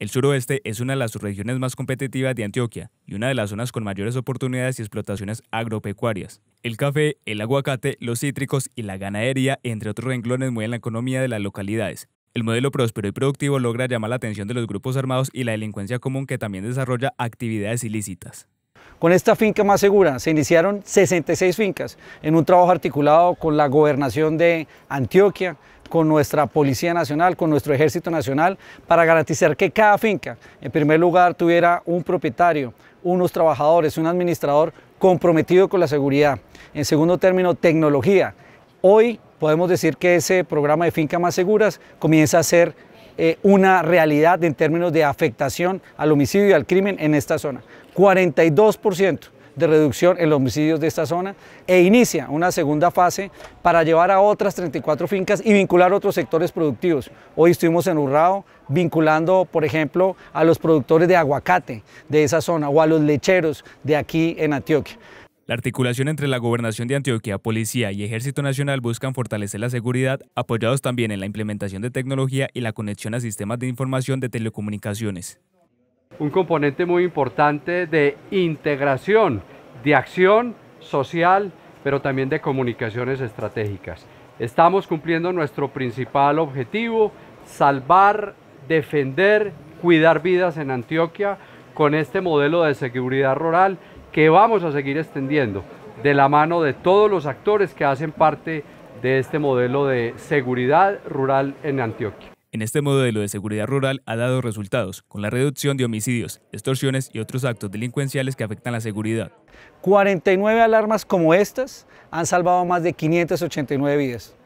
El suroeste es una de las regiones más competitivas de Antioquia y una de las zonas con mayores oportunidades y explotaciones agropecuarias. El café, el aguacate, los cítricos y la ganadería, entre otros renglones, mueven la economía de las localidades. El modelo próspero y productivo logra llamar la atención de los grupos armados y la delincuencia común que también desarrolla actividades ilícitas. Con esta finca más segura se iniciaron 66 fincas en un trabajo articulado con la gobernación de Antioquia, con nuestra Policía Nacional, con nuestro Ejército Nacional, para garantizar que cada finca, en primer lugar, tuviera un propietario, unos trabajadores, un administrador comprometido con la seguridad. En segundo término, tecnología. Hoy podemos decir que ese programa de fincas Más Seguras comienza a ser eh, una realidad en términos de afectación al homicidio y al crimen en esta zona. 42% de reducción en los homicidios de esta zona e inicia una segunda fase para llevar a otras 34 fincas y vincular otros sectores productivos. Hoy estuvimos en Urrao vinculando, por ejemplo, a los productores de aguacate de esa zona o a los lecheros de aquí en Antioquia. La articulación entre la Gobernación de Antioquia, Policía y Ejército Nacional buscan fortalecer la seguridad, apoyados también en la implementación de tecnología y la conexión a sistemas de información de telecomunicaciones. Un componente muy importante de integración, de acción social, pero también de comunicaciones estratégicas. Estamos cumpliendo nuestro principal objetivo, salvar, defender, cuidar vidas en Antioquia con este modelo de seguridad rural que vamos a seguir extendiendo de la mano de todos los actores que hacen parte de este modelo de seguridad rural en Antioquia. En este modelo de seguridad rural ha dado resultados con la reducción de homicidios, extorsiones y otros actos delincuenciales que afectan la seguridad. 49 alarmas como estas han salvado más de 589 vidas.